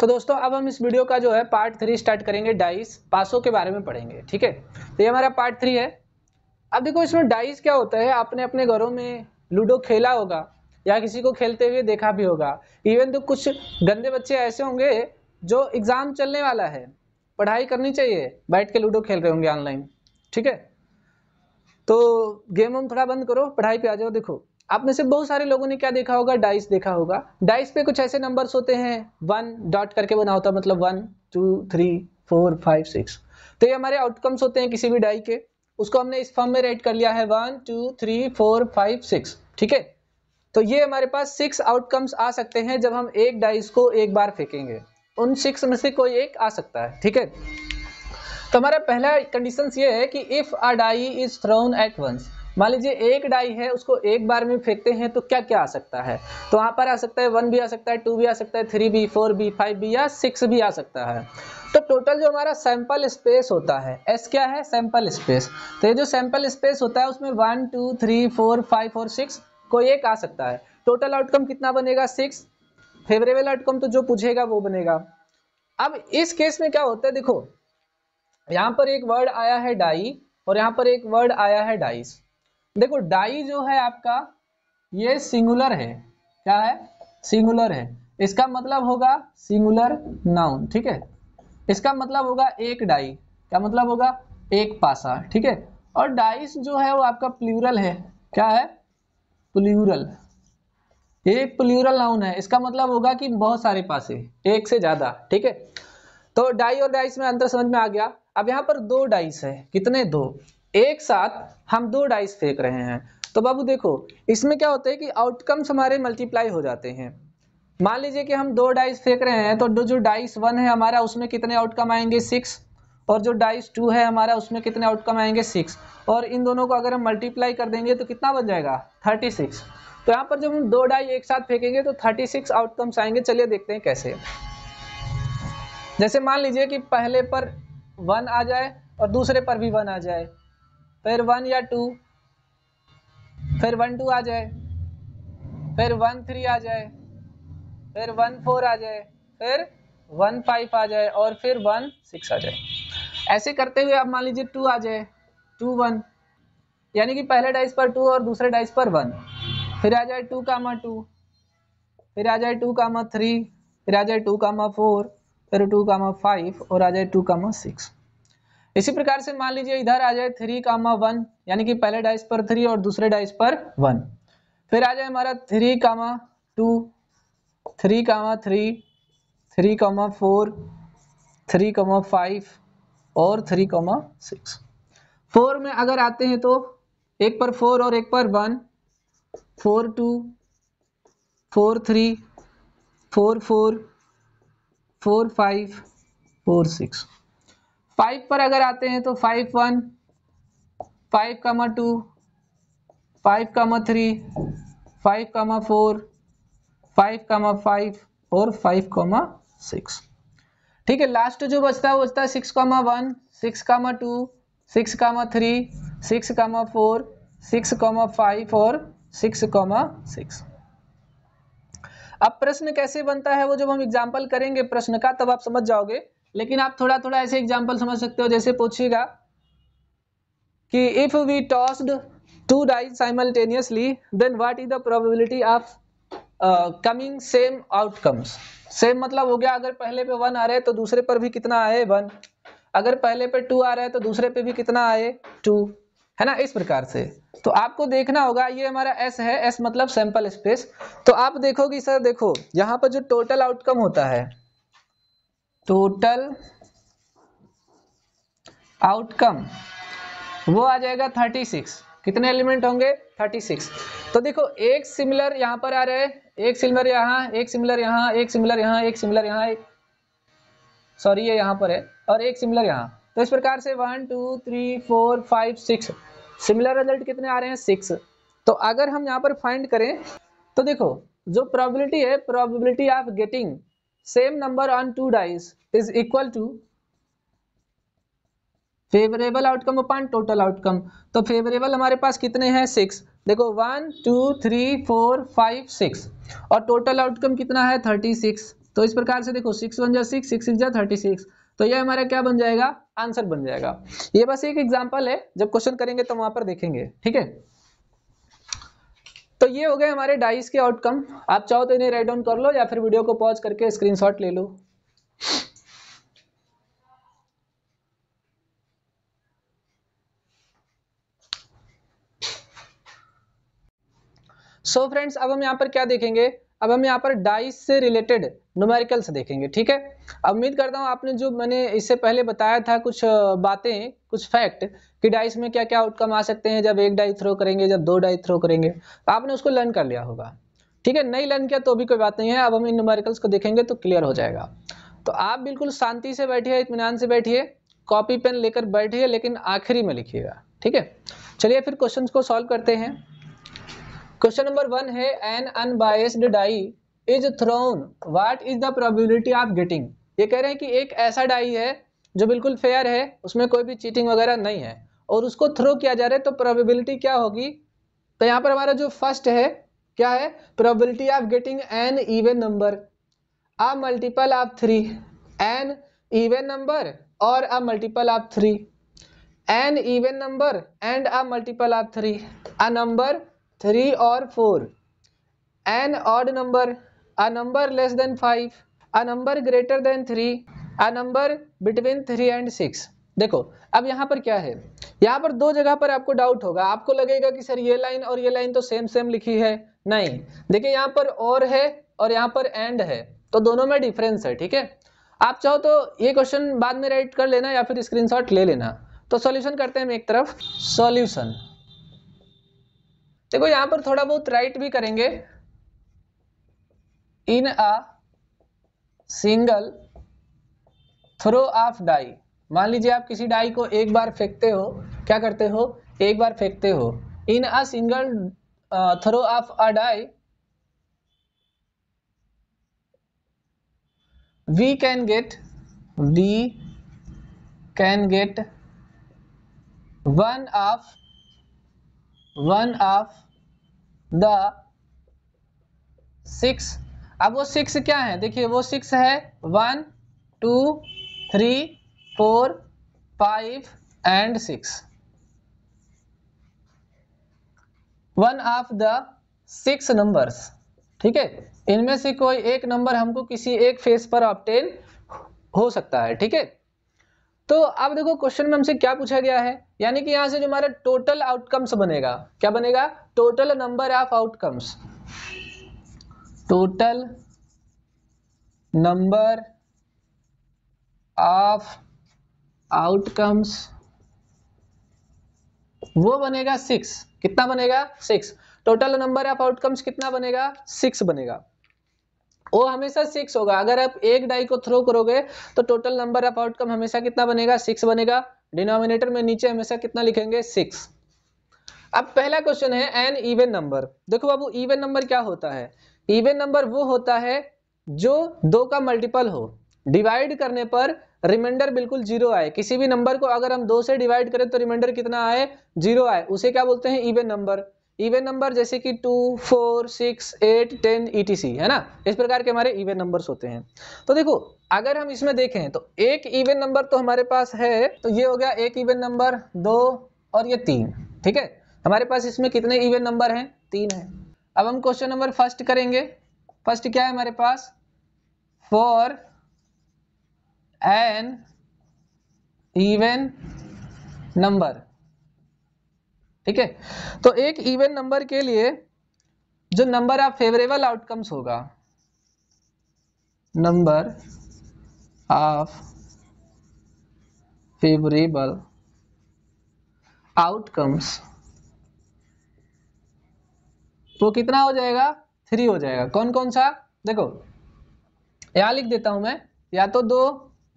तो दोस्तों अब हम इस वीडियो का जो है पार्ट थ्री स्टार्ट करेंगे डाइस पासों के बारे में पढ़ेंगे ठीक है तो ये हमारा पार्ट थ्री है अब देखो इसमें डाइस क्या होता है आपने अपने घरों में लूडो खेला होगा या किसी को खेलते हुए देखा भी होगा इवन तो कुछ गंदे बच्चे ऐसे होंगे जो एग्ज़ाम चलने वाला है पढ़ाई करनी चाहिए बैठ के लूडो खेल रहे होंगे ऑनलाइन ठीक है तो गेम हम थोड़ा बंद करो पढ़ाई पे आ जाओ देखो आप में से बहुत सारे लोगों ने क्या देखा होगा डाइस देखा होगा डाइस पे कुछ ऐसे नंबर्स होते हैं वन डॉट करके बना होता है मतलब one two three four five six तो ये हमारे आउटकम्स होते हैं किसी भी डाई के उसको हमने इस फॉर्म में राइट कर लिया है one two three four five six ठीक है तो ये हमारे पास सिक्स आउटकम्स आ सकते हैं जब हम एक डाइस को एक बार फेंकेंगे उन सिक्स में से कोई एक आ सकता है ठीक है तो हमारा पहला कंडीशन ये है कि if a die is thrown at once मान लीजिए एक डाई है उसको एक बार में फेंकते हैं तो क्या क्या आ सकता है तो वहां पर आ सकता है वन भी आ सकता है टू भी आ सकता है थ्री भी फोर भी फाइव भी या सिक्स भी आ सकता है तो टोटल जो हमारा सैंपल स्पेस होता है एस क्या है सैंपल स्पेस तो ये जो सैंपल स्पेस होता है उसमें one two three four five और सिक्स कोई एक आ सकता है टोटल आउटकम कितना बनेगा सिक्स फेवरेबल आउटकम तो जो पूछेगा वो बनेगा अब इस केस में क्या होता है देखो यहाँ पर एक वर्ड आया है डाई और यहाँ पर एक वर्ड आया है डाइस देखो डाई जो है आपका ये सिंगुलर है क्या है सिंगुलर है इसका मतलब होगा सिंगुलर नाउन ठीक है इसका मतलब होगा एक डाई क्या मतलब होगा एक पासा ठीक है और डाइस जो है वो आपका प्लूरल है क्या है प्लूरल एक प्लूरल नाउन है इसका मतलब होगा कि बहुत सारे पासे एक से ज्यादा ठीक है तो डाई और डाइस में अंतर समझ में आ गया अब यहां पर दो डाइस है कितने दो एक साथ हम दो डाइस फेंक रहे हैं तो बाबू देखो इसमें क्या होता है कि आउटकम्स हमारे मल्टीप्लाई हो जाते हैं मान लीजिए कि हम दो डाइस फेंक रहे हैं तो जो डाइस वन है हमारा उसमें कितने आउटकम आएंगे सिक्स और जो डाइस टू है हमारा उसमें कितने आउटकम आएंगे सिक्स और इन दोनों को अगर हम मल्टीप्लाई कर देंगे तो कितना बन जाएगा थर्टी सिक्स तो यहाँ पर जब हम दो डाई एक साथ फेंकेंगे तो थर्टी सिक्स आउटकम्स आएंगे चलिए देखते हैं कैसे जैसे मान लीजिए कि पहले पर वन आ जाए और दूसरे पर भी वन आ जाए फिर वन या टू फिर वन टू आ जाए फिर वन थ्री आ जाए फिर वन फोर आ जाए फिर वन फाइव आ जाए और फिर वन सिक्स आ जाए ऐसे करते हुए आप मान लीजिए टू आ जाए टू वन यानी कि पहले डाइस पर टू और दूसरे डाइस पर वन फिर आ जाए टू कामा टू फिर आ जाए टू कामा थ्री फिर आ जाए टू कामा फोर फिर टू कामा फाइव और आ जाए टू कामा सिक्स इसी प्रकार से मान लीजिए इधर आ जाए थ्री कामा वन यानी कि पहले डाइस पर थ्री और दूसरे डाइस पर वन फिर आ जाए हमारा three comma two three comma three three comma four three comma five और थ्री कामा सिक्स फोर में अगर आते हैं तो एक पर फोर और एक पर one four two four three four four four five four six five पर अगर आते हैं तो five one five comma two five comma three five comma four five comma five और फाइव कामा सिक्स ठीक है लास्ट जो बचता है वो बचता है six comma one six comma two six comma three six comma four six comma five और सिक्स कामा सिक्स अब प्रश्न कैसे बनता है वो जब हम एग्जाम्पल करेंगे प्रश्न का तब आप समझ जाओगे लेकिन आप थोड़ा थोड़ा ऐसे एग्जाम्पल समझ सकते हो जैसे पूछिएगा कि if we tossed two dice simultaneously then what is the probability of coming same outcomes same मतलब हो गया अगर पहले पे वन आ रहे तो दूसरे पर भी कितना आए वन अगर पहले पे टू आ रहा है तो दूसरे पे भी कितना आए टू है ना इस प्रकार से तो आपको देखना होगा ये हमारा एस है एस मतलब सैंपल स्पेस तो आप देखोगे सर देखो यहाँ पर जो टोटल आउटकम होता है टोटल आउटकम वो आ जाएगा 36 कितने एलिमेंट होंगे 36 तो देखो एक सिमिलर यहां पर आ रहे एक सिमिलर यहां एक सिमिलर यहां एक सिमिलर यहां एक सिमिलर यहां सॉरी ये यहां पर है और एक सिमिलर यहां तो इस प्रकार से one two three four five six similar result कितने आ रहे हैं सिक्स तो अगर हम यहाँ पर फाइंड करें तो देखो जो प्रोबेबिलिटी है probability of getting same number on two dice is equal to favourable outcome upon total outcome तो फेवरेबल हमारे पास कितने हैं सिक्स देखो one two three four five six और टोटल आउटकम कितना है थर्टी सिक्स तो इस प्रकार से देखो सिक्स वन जो सिक्स सिक्स जा थर्टी सिक्स तो ये हमारा क्या बन जाएगा आंसर बन जाएगा ये बस एक एग्जाम्पल है जब क्वेश्चन करेंगे तो वहां पर देखेंगे ठीक है तो ये हो गए हमारे डाइस के आउटकम आप चाहो तो इन्हें राइट डाउन कर लो या फिर वीडियो को पॉज करके स्क्रीनशॉट ले लो सो so फ्रेंड्स अब हम यहाँ पर क्या देखेंगे अब हम यहाँ पर डाइस से रिलेटेड नोमेरिकल्स देखेंगे ठीक है उम्मीद करता हूँ आपने जो मैंने इससे पहले बताया था कुछ बातें कुछ फैक्ट कि डाइस में क्या क्या आउटकम आ सकते हैं जब एक डाई थ्रो करेंगे जब दो डाई थ्रो करेंगे तो आपने उसको लर्न कर लिया होगा ठीक है नहीं लर्न किया तो भी कोई बात नहीं है अब हम इन नोमेरिकल्स को देखेंगे तो क्लियर हो जाएगा तो आप बिल्कुल शांति से बैठिए इतमान से बैठिए कॉपी पेन लेकर बैठिए लेकिन आखिरी में लिखिएगा ठीक है चलिए फिर क्वेश्चन को सॉल्व करते हैं क्वेश्चन नंबर वन है an unbiased die is thrown what is the probability of getting ये कह रहे हैं कि एक ऐसा डाई है जो बिल्कुल फेयर है उसमें कोई भी चीटिंग वगैरह नहीं है और उसको थ्रो किया जा रहा है तो प्रोबेबिलिटी क्या होगी तो यहाँ पर हमारा जो फर्स्ट है क्या है probability of getting an even number a multiple of three an even number और a multiple of three an even number and a multiple of three a number three और four an odd number a number less than five a number greater than three a number between three and six देखो अब यहाँ पर क्या है यहाँ पर दो जगह पर आपको डाउट होगा आपको लगेगा कि सर ये लाइन और ये लाइन तो सेम सेम लिखी है नहीं देखिए यहाँ पर और है और यहाँ पर एंड है तो दोनों में डिफरेंस है ठीक है आप चाहो तो ये क्वेश्चन बाद में राइट कर लेना या फिर स्क्रीनशॉट ले लेना तो सॉल्यूशन करते हैं हम एक तरफ सॉल्यूशन देखो यहां पर थोड़ा बहुत राइट भी करेंगे in a single throw of die मान लीजिए आप किसी डाई को एक बार फेंकते हो क्या करते हो एक बार फेंकते हो in a single throw of a die we can get we can get one of one of the six अब वो सिक्स क्या है देखिए वो सिक्स है one two three four five and six one of the six numbers ठीक है इनमें से कोई एक नंबर हमको किसी एक फेस पर ऑप्टेन हो सकता है ठीक है तो अब देखो क्वेश्चन में हमसे क्या पूछा गया है यानी कि यहां से जो हमारा टोटल आउटकम्स बनेगा क्या बनेगा total number of outcomes total number of outcomes वो बनेगा सिक्स कितना बनेगा six total number of outcomes कितना बनेगा सिक्स बनेगा वो हमेशा सिक्स होगा अगर आप एक डाई को थ्रो करोगे तो टोटल नंबर ऑफ आउटकम हमेशा कितना बनेगा सिक्स बनेगा डिनोमिनेटर में नीचे हमेशा कितना लिखेंगे सिक्स अब पहला क्वेश्चन है एन इवेन नंबर देखो बाबू इवेन नंबर क्या होता है इवेन नंबर वो होता है जो दो का मल्टीपल हो डिवाइड करने पर रिमाइंडर बिल्कुल जीरो आए किसी भी नंबर को अगर हम दो से डिवाइड करें तो रिमाइंडर कितना आए जीरो आए उसे क्या बोलते हैं इवेन नंबर इवेन नंबर जैसे कि two four six eight ten ई है ना इस प्रकार के हमारे इवेन नंबर्स होते हैं तो देखो अगर हम इसमें देखें तो एक इवेन नंबर तो हमारे पास है तो ये हो गया एक इवेन नंबर दो और ये तीन ठीक है हमारे पास इसमें कितने इवेन नंबर हैं तीन हैं अब हम क्वेश्चन नंबर फर्स्ट करेंगे फर्स्ट क्या है हमारे पास फॉर एन इवेन नंबर ठीक है तो एक इवेंट नंबर के लिए जो नंबर ऑफ फेवरेबल आउटकम्स होगा नंबर ऑफ फेवरेबल आउटकम्स वो कितना हो जाएगा थ्री हो जाएगा कौन कौन सा देखो यहां लिख देता हूं मैं या तो दो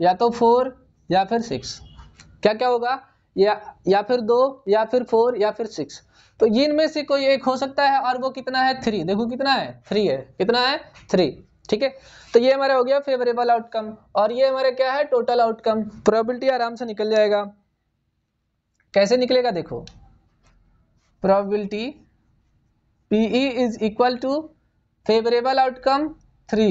या तो फोर या फिर सिक्स क्या क्या होगा या या फिर दो या फिर फोर या फिर सिक्स तो इनमें से कोई एक हो सकता है और वो कितना है थ्री देखो कितना है थ्री है कितना है थ्री ठीक है तो ये हमारा हो गया फेवरेबल आउटकम और ये हमारा क्या है टोटल आउटकम प्रोबेबिलिटी आराम से निकल जाएगा कैसे निकलेगा देखो probability P E is equal to favourable outcome three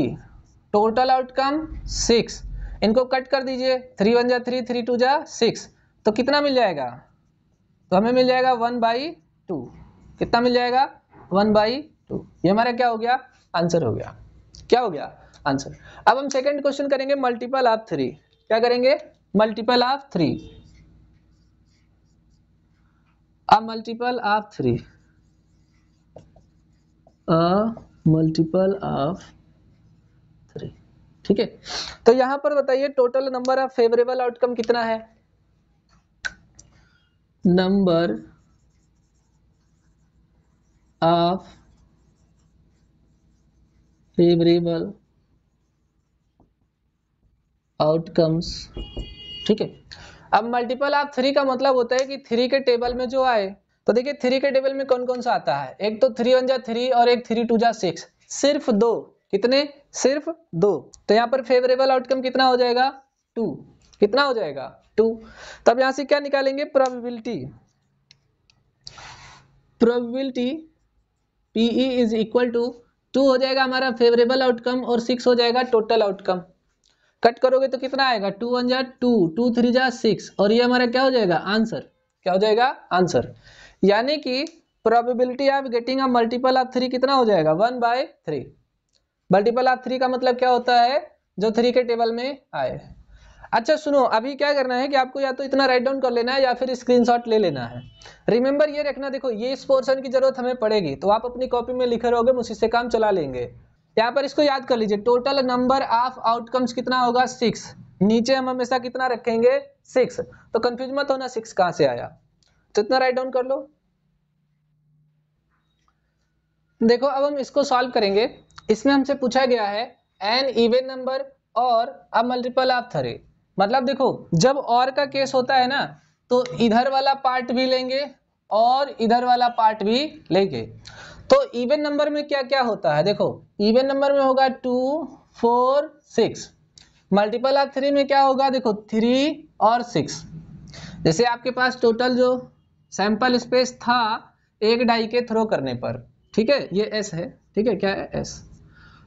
total outcome six इनको कट कर दीजिए थ्री वन जा थ्री थ्री टू जा सिक्स तो कितना मिल जाएगा तो हमें मिल जाएगा वन बाई टू कितना मिल जाएगा वन बाई टू ये हमारा क्या हो गया आंसर हो गया क्या हो गया आंसर अब हम सेकेंड क्वेश्चन करेंगे मल्टीपल ऑफ थ्री क्या करेंगे मल्टीपल ऑफ थ्री अब multiple of three multiple of three ठीक है तो यहां पर बताइए total number of favourable outcome कितना है number of favorable outcomes ठीक है अब मल्टीपल ऑफ थ्री का मतलब होता है कि थ्री के टेबल में जो आए तो देखिए थ्री के टेबल में कौन कौन सा आता है एक तो थ्री वन जा थ्री और एक थ्री टू जा सिक्स सिर्फ दो कितने सिर्फ दो तो यहां पर फेवरेबल आउटकम कितना हो जाएगा टू कितना हो जाएगा टू तब यहां से क्या निकालेंगे probability probability P E is equal to two हो जाएगा हमारा फेवरेबल आउटकम और सिक्स हो जाएगा टोटल आउटकम कट करोगे तो कितना आएगा टू वन जा टू टू थ्री जा सिक्स और ये हमारा क्या हो जाएगा आंसर क्या हो जाएगा आंसर यानी कि probability of getting a multiple of three कितना हो जाएगा one by three multiple of three का मतलब क्या होता है जो थ्री के टेबल में आए अच्छा सुनो अभी क्या करना है कि आपको या तो इतना राइट डाउन कर लेना है या फिर स्क्रीनशॉट ले लेना है रिमेंबर ये रखना देखो ये इस पोर्सन की जरूरत हमें पड़ेगी तो आप अपनी कॉपी में लिखे रहोगे मुझसे से काम चला लेंगे यहाँ पर इसको याद कर लीजिए टोटल नंबर ऑफ आउटकम्स कितना होगा सिक्स नीचे हम हमेशा कितना रखेंगे सिक्स तो कंफ्यूज मत होना सिक्स कहाँ से आया तो इतना राइट डाउन कर लो देखो अब हम इसको सॉल्व करेंगे इसमें हमसे पूछा गया है एन इवेन नंबर और अब मल्टीपल ऑफ थ्री मतलब देखो जब और का केस होता है ना तो इधर वाला पार्ट भी लेंगे और इधर वाला पार्ट भी लेंगे तो इवन नंबर में क्या क्या होता है देखो इवन नंबर में होगा two four six multiple of three में क्या होगा देखो थ्री और सिक्स जैसे आपके पास टोटल जो सैंपल स्पेस था एक डाई के थ्रो करने पर ठीक है ये एस है ठीक है क्या है एस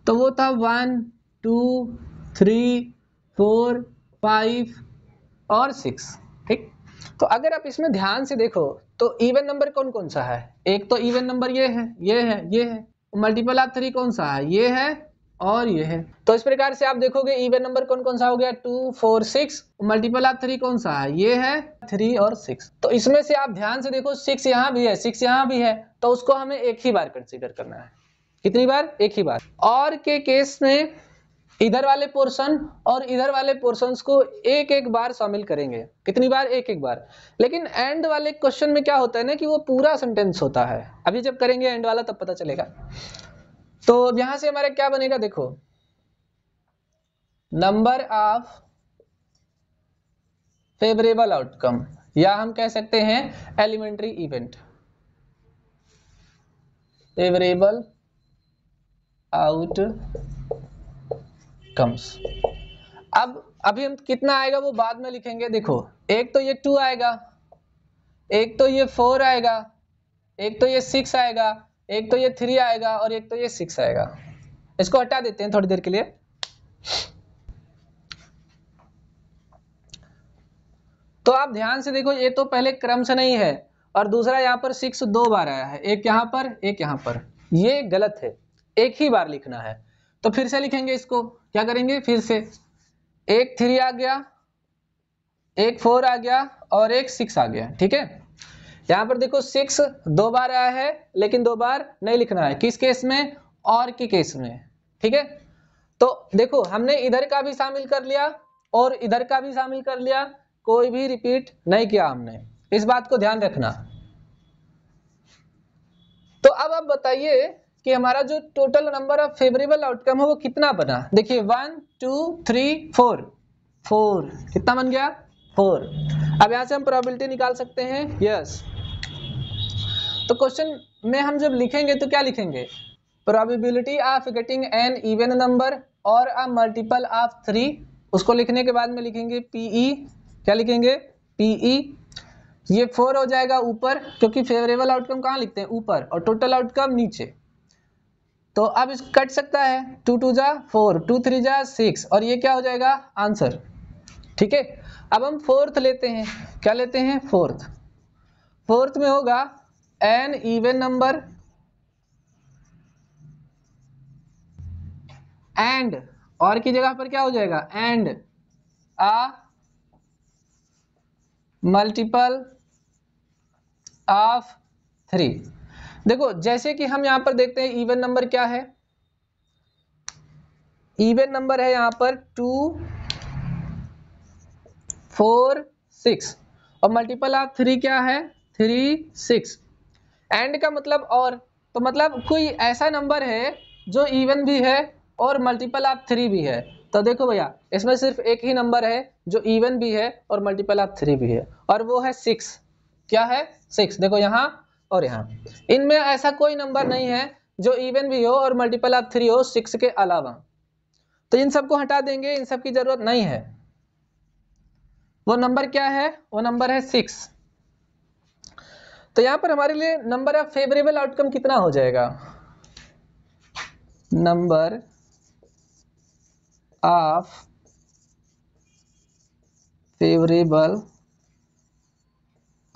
तो वो था one two three four five और सिक्स ठीक तो अगर आप इसमें ध्यान से देखो तो इवन नंबर कौन कौन सा है एक तो इवन नंबर ये है ये है ये है मल्टीपल ऑफ थ्री कौन सा है ये है और ये है तो इस प्रकार से आप देखोगे इवन नंबर कौन कौन सा हो गया two four six multiple of three कौन सा है ये है थ्री और सिक्स तो इसमें से आप ध्यान से देखो सिक्स यहाँ भी है सिक्स यहाँ भी है तो उसको हमें एक ही बार कंसिडर करना है कितनी बार एक ही बार और के केस में इधर वाले पोर्शन और इधर वाले पोर्शन को एक एक बार शामिल करेंगे कितनी बार एक एक बार लेकिन एंड वाले क्वेश्चन में क्या होता है ना कि वो पूरा सेंटेंस होता है अभी जब करेंगे एंड वाला तब पता चलेगा तो यहां से हमारा क्या बनेगा देखो नंबर ऑफ फेवरेबल आउटकम या हम कह सकते हैं elementary event favourable outcomes अब अभी हम कितना आएगा वो बाद में लिखेंगे देखो एक तो ये टू आएगा एक तो ये फोर आएगा एक तो ये सिक्स आएगा एक तो ये थ्री आएगा और एक तो ये सिक्स आएगा इसको हटा देते हैं थोड़ी देर के लिए तो आप ध्यान से देखो ये तो पहले क्रम से नहीं है और दूसरा यहां पर सिक्स दो बार आया है एक यहां पर एक यहां पर ये गलत है एक ही बार लिखना है तो फिर से लिखेंगे इसको क्या करेंगे फिर से एक थ्री आ गया एक फोर आ गया और एक सिक्स आ गया ठीक है यहां पर देखो सिक्स दो बार आया है लेकिन दो बार नहीं लिखना है किस केस में और की केस में ठीक है तो देखो हमने इधर का भी शामिल कर लिया और इधर का भी शामिल कर लिया कोई भी रिपीट नहीं किया हमने इस बात को ध्यान रखना तो अब आप बताइए कि हमारा जो total number of favourable outcome है वो कितना बना देखिए one two three four four कितना बन गया फोर अब यहां से हम प्रोबेबिलिटी निकाल सकते हैं यस yes. तो क्वेश्चन में हम जब लिखेंगे तो क्या लिखेंगे probability of getting an even number और अ मल्टीपल ऑफ थ्री उसको लिखने के बाद में लिखेंगे पीई e. क्या लिखेंगे पीई e. ये फोर हो जाएगा ऊपर क्योंकि फेवरेबल आउटकम कहाँ लिखते हैं ऊपर और टोटल आउटकम नीचे तो अब इसको कट सकता है टू टू जा फोर टू थ्री जा सिक्स और ये क्या हो जाएगा आंसर ठीक है अब हम फोर्थ लेते हैं क्या लेते हैं फोर्थ फोर्थ में होगा एन इवन नंबर एंड और की जगह पर क्या हो जाएगा and a multiple of three देखो जैसे कि हम यहां पर देखते हैं इवन नंबर क्या है इवन नंबर है यहां पर टू फोर सिक्स और मल्टीपल ऑफ थ्री क्या है थ्री सिक्स एंड का मतलब और तो मतलब कोई ऐसा नंबर है जो इवन भी है और मल्टीपल ऑफ थ्री भी है तो देखो भैया इसमें सिर्फ एक ही नंबर है जो इवन भी है और मल्टीपल ऑफ थ्री भी है और वो है सिक्स क्या है सिक्स देखो यहाँ और यहाँ इनमें ऐसा कोई नंबर नहीं है जो इवन भी हो और मल्टीपल ऑफ थ्री हो सिक्स के अलावा तो इन सबको हटा देंगे इन सब की जरूरत नहीं है वो नंबर क्या है वो नंबर है सिक्स तो यहां पर हमारे लिए नंबर ऑफ फेवरेबल आउटकम कितना हो जाएगा number of favourable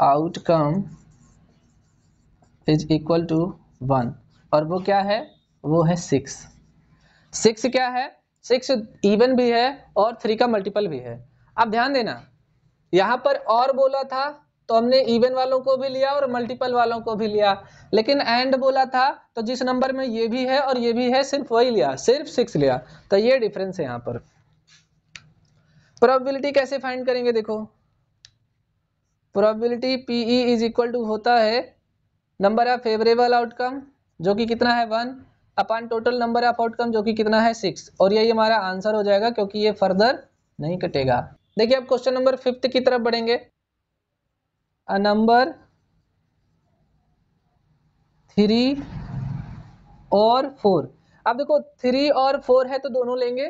outcome is equal to one और वो क्या है वो है सिक्स सिक्स क्या है सिक्स इवन भी है और थ्री का मल्टीपल भी है अब ध्यान देना यहां पर और बोला था तो हमने इवन वालों को भी लिया और मल्टीपल वालों को भी लिया लेकिन एंड बोला था तो जिस नंबर में ये भी है और ये भी है सिर्फ वही लिया सिर्फ सिक्स लिया तो ये डिफरेंस है यहां पर प्रोबेबिलिटी कैसे फाइंड करेंगे देखो probability P E is equal to होता है नंबर ऑफ फेवरेबल आउटकम जो कि कितना है one upon total number of outcome जो कि कितना है सिक्स और यही हमारा आंसर हो जाएगा क्योंकि ये फर्दर नहीं कटेगा देखिए अब क्वेश्चन नंबर फिफ्थ की तरफ बढ़ेंगे अ नंबर थ्री और फोर अब देखो थ्री और फोर है तो दोनों लेंगे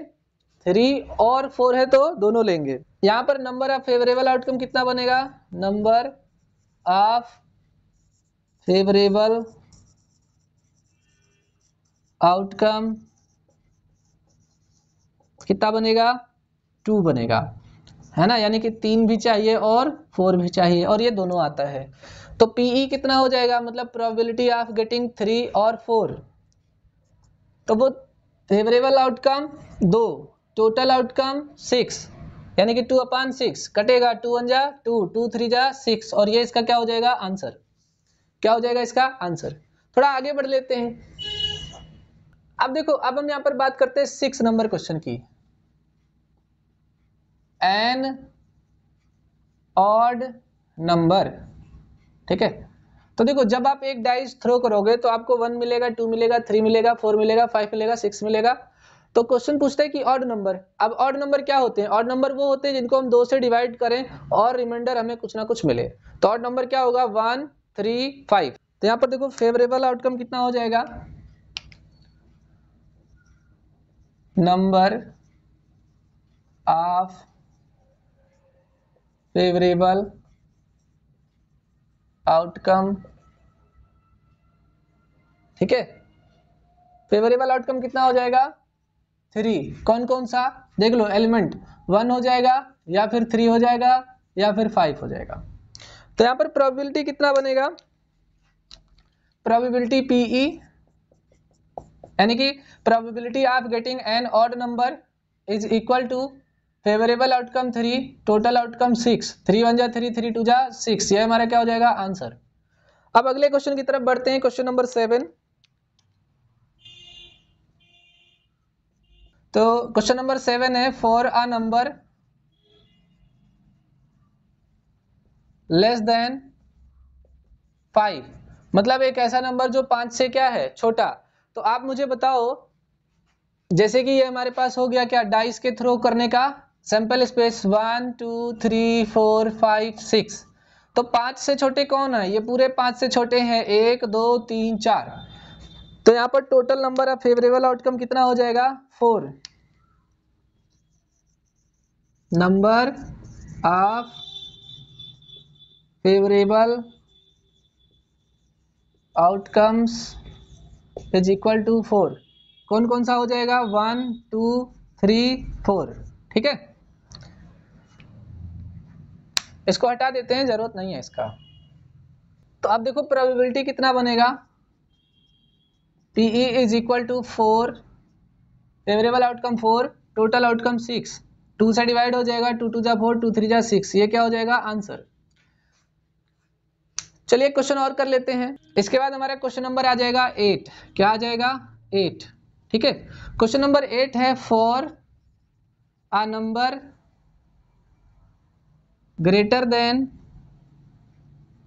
थ्री और फोर है तो दोनों लेंगे यहां पर नंबर ऑफ फेवरेबल आउटकम कितना बनेगा नंबर ऑफ फेवरेबल आउटकम कितना बनेगा टू बनेगा है ना यानी कि तीन भी चाहिए और फोर भी चाहिए और ये दोनों आता है तो पीई e कितना हो जाएगा मतलब प्रोबेबिलिटी ऑफ गेटिंग थ्री और फोर तो वो फेवरेबल आउटकम दो टोटल आउटकम सिक्स यानी कि टू अपान सिक्स कटेगा टू वन जा टू टू थ्री जा सिक्स और ये इसका क्या हो जाएगा आंसर क्या हो जाएगा इसका आंसर थोड़ा आगे बढ़ लेते हैं अब देखो अब हम यहां पर बात करते हैं सिक्स नंबर क्वेश्चन की एन ऑड नंबर ठीक है तो देखो जब आप एक डाइस थ्रो करोगे तो आपको वन मिलेगा टू मिलेगा थ्री मिलेगा फोर मिलेगा फाइव मिलेगा सिक्स मिलेगा तो क्वेश्चन पूछता है कि ऑड नंबर अब ऑड नंबर क्या होते हैं ऑड नंबर वो होते हैं जिनको हम दो से डिवाइड करें और रिमाइंडर हमें कुछ ना कुछ मिले तो ऑड नंबर क्या होगा वन थ्री फाइव तो यहां पर देखो फेवरेबल आउटकम कितना हो जाएगा नंबर ऑफ फेवरेबल आउटकम ठीक है फेवरेबल आउटकम कितना हो जाएगा थ्री कौन कौन सा देख लो एलिमेंट वन हो जाएगा या फिर थ्री हो जाएगा या फिर फाइव हो जाएगा तो यहां पर प्रोबेबिलिटी कितना बनेगा प्रोबेबिलिटी पीई e, यानी कि probability of getting an odd number is equal to favourable outcome three total outcome six three one जा थ्री थ्री टू जा सिक्स ये हमारा क्या हो जाएगा आंसर अब अगले क्वेश्चन की तरफ बढ़ते हैं क्वेश्चन नंबर सेवन तो क्वेश्चन नंबर सेवन है for a number less than five मतलब एक ऐसा नंबर जो पांच से क्या है छोटा तो आप मुझे बताओ जैसे कि ये हमारे पास हो गया क्या डाइस के थ्रो करने का sample space one two three four five six तो पांच से छोटे कौन है ये पूरे पांच से छोटे हैं एक दो तीन चार तो यहाँ पर total number of favourable outcome कितना हो जाएगा four number of favorable outcomes is equal to four कौन कौन सा हो जाएगा वन टू थ्री फोर ठीक है इसको हटा देते हैं जरूरत नहीं है इसका तो आप देखो प्रोबेबिलिटी कितना बनेगा P E is equal to four favourable outcome four total outcome six two से डिवाइड हो जाएगा टू टू जा फोर टू थ्री जा सिक्स ये क्या हो जाएगा आंसर चलिए क्वेश्चन और कर लेते हैं इसके बाद हमारा क्वेश्चन नंबर आ जाएगा एट क्या आ जाएगा एट ठीक है क्वेश्चन नंबर एट है for a number greater than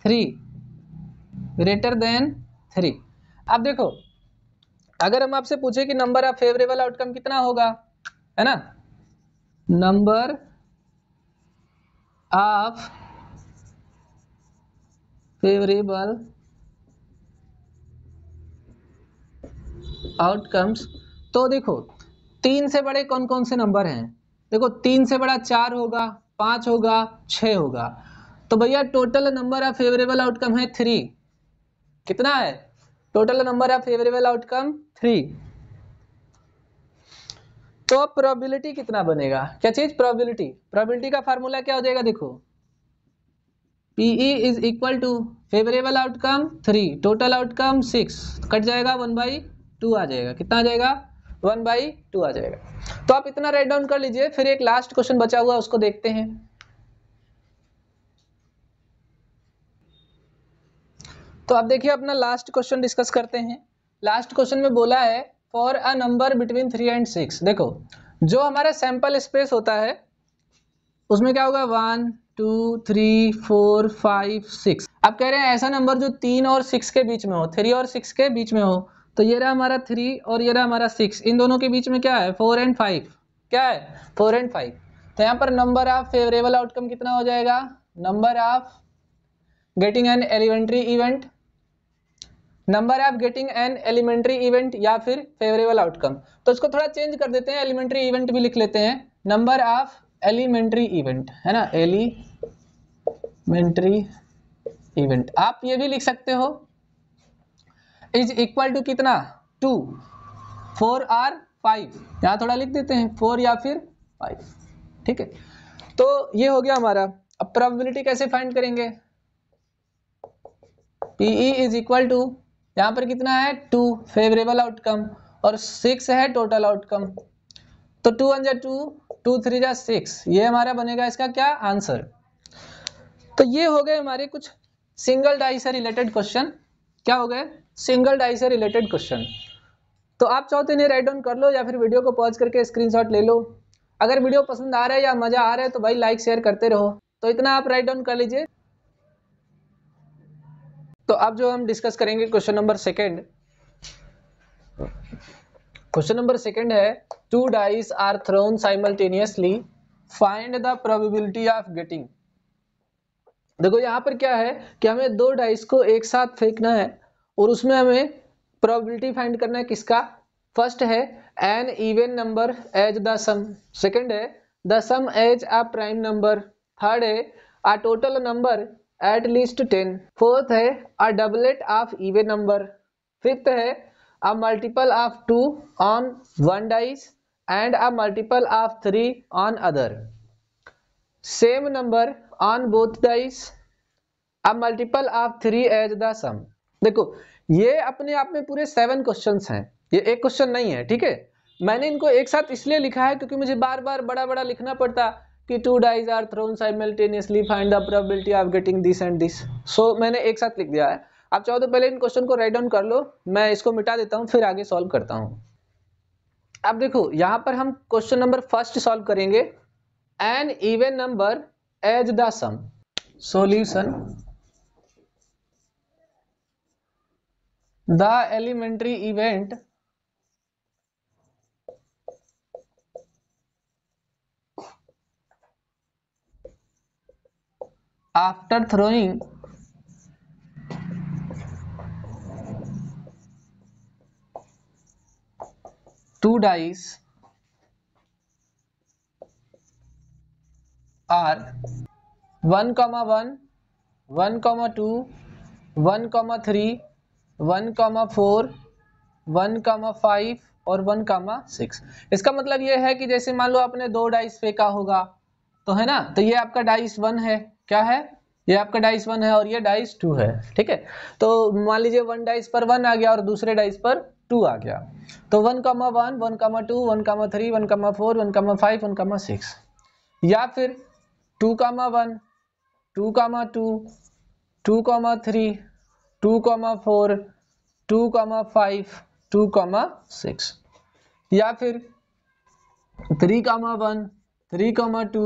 three greater than three अब देखो अगर हम आपसे पूछे कि नंबर ऑफ फेवरेबल आउटकम कितना होगा है ना नंबर ऑफ favorable आउटकम्स तो देखो तीन से बड़े कौन कौन से नंबर हैं देखो तीन से बड़ा चार होगा पांच होगा छ होगा तो भैया total number of favourable outcome है थ्री कितना है total number of favourable outcome three तो प्रोबेबिलिटी कितना बनेगा क्या चीज प्रोबेबिलिटी प्रोबेबिलिटी का फार्मूला क्या हो जाएगा देखो P E is equal to favourable outcome three total outcome six cut जाएगा वन बाई टू आ जाएगा कितना आ जाएगा वन बाई टू आ जाएगा तो आप इतना राइट डाउन कर लीजिए फिर एक लास्ट क्वेश्चन बचा हुआ उसको देखते हैं तो आप देखिए अपना लास्ट क्वेश्चन डिस्कस करते हैं लास्ट क्वेश्चन में बोला है for a number between three and six देखो जो हमारा सैंपल स्पेस होता है उसमें क्या होगा one two three four five six अब कह रहे हैं ऐसा नंबर जो तीन और सिक्स के बीच में हो थ्री और सिक्स के बीच में हो तो ये रहा हमारा थ्री और ये रहा हमारा सिक्स इन दोनों के बीच में क्या है फोर एंड फाइव क्या है फोर एंड फाइव तो यहाँ पर नंबर ऑफ फेवरेबल आउटकम कितना हो जाएगा number of getting an elementary event number of getting an elementary event या फिर फेवरेबल आउटकम तो इसको थोड़ा चेंज कर देते हैं एलिमेंट्री इवेंट भी लिख लेते हैं नंबर ऑफ एलिमेंट्री इवेंट है ना एली इवेंट्री इवेंट आप ये भी लिख सकते हो इज इक्वल टू कितना टू फोर आर फाइव यहां थोड़ा लिख देते हैं फोर या फिर फाइव ठीक है तो ये हो गया हमारा अब प्रोबेबिलिटी कैसे फाइंड करेंगे पीई इज इक्वल टू यहां पर कितना है टू फेवरेबल आउटकम और सिक्स है टोटल आउटकम तो two hundred two two three या सिक्स ये हमारा बनेगा इसका क्या आंसर तो ये हो गए हमारे कुछ सिंगल डाई से रिलेटेड क्वेश्चन क्या हो गए सिंगल डाई से रिलेटेड क्वेश्चन तो आप चाहो तो इन्हें राइट डाउन कर लो या फिर वीडियो को पॉज करके स्क्रीनशॉट ले लो अगर वीडियो पसंद आ रहा है या मज़ा आ रहा है तो भाई लाइक शेयर करते रहो तो इतना आप राइट डाउन कर लीजिए तो अब जो हम डिस्कस करेंगे question number second question number second है two dice are thrown simultaneously find the probability of getting देखो यहाँ पर क्या है कि हमें दो डाइस को एक साथ फेंकना है और उसमें हमें प्रोबेबिलिटी फाइंड करना है किसका फर्स्ट है an even number as the sum second है the sum as a prime number third है a total number at least ten fourth है a doublet of even number fifth है a multiple of two on one dice and a multiple of three on other same number on both the अब multiple of three as the sum देखो ये अपने आप में पूरे seven question हैं ये एक क्वेश्चन नहीं है ठीक है मैंने इनको एक साथ इसलिए लिखा है क्योंकि मुझे बार बार बड़ा बड़ा लिखना पड़ता कि two dice are thrown simultaneously find the probability of getting this and this so मैंने एक साथ लिख दिया है आप चाहो तो पहले इन क्वेश्चन को राइट डाउन कर लो मैं इसको मिटा देता हूँ फिर आगे सॉल्व करता हूँ अब देखो यहाँ पर हम क्वेश्चन नंबर फर्स्ट सॉल्व करेंगे an even number as the sum solution the elementary event after throwing two dice are one comma one one comma two one comma three one comma four one comma five और one comma six इसका मतलब ये है कि जैसे मान लो आपने दो डाइस फेंका होगा तो है ना तो ये आपका डाइस वन है क्या है ये आपका डाइस वन है और ये डाइस टू है ठीक है तो मान लीजिए वन डाइस पर वन आ गया और दूसरे डाइस पर टू आ गया तो one comma one one comma two one comma three one comma four one comma five one comma six या फिर two comma one two comma two two comma three two comma four two comma five two comma six या फिर three comma one three comma two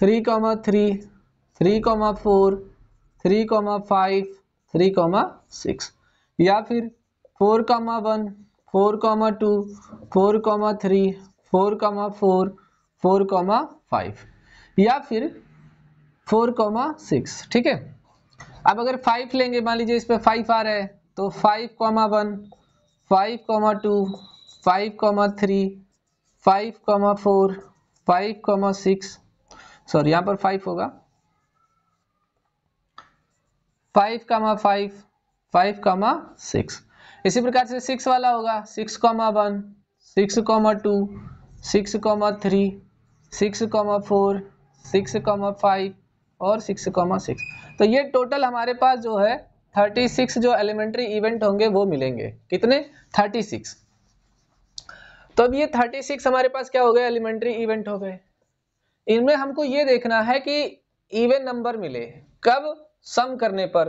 three comma three three comma four three comma five three comma six या फिर four comma one four comma two four comma three four comma four four comma five या फिर four comma six ठीक है अब अगर five लेंगे मान लीजिए इस पर फाइव आ रहा है तो five comma one five comma two five comma three five comma four five comma six sorry यहां पर फाइव होगा five comma five five comma six इसी प्रकार से सिक्स वाला होगा six comma one six comma two six comma three six comma four six comma five और six comma six तो ये टोटल हमारे पास जो है थर्टी सिक्स जो एलिमेंट्री इवेंट होंगे वो मिलेंगे कितने थर्टी सिक्स तो अब ये थर्टी सिक्स हमारे पास क्या हो गए एलिमेंट्री इवेंट हो गए इनमें हमको ये देखना है कि इवन नंबर मिले कब सम करने पर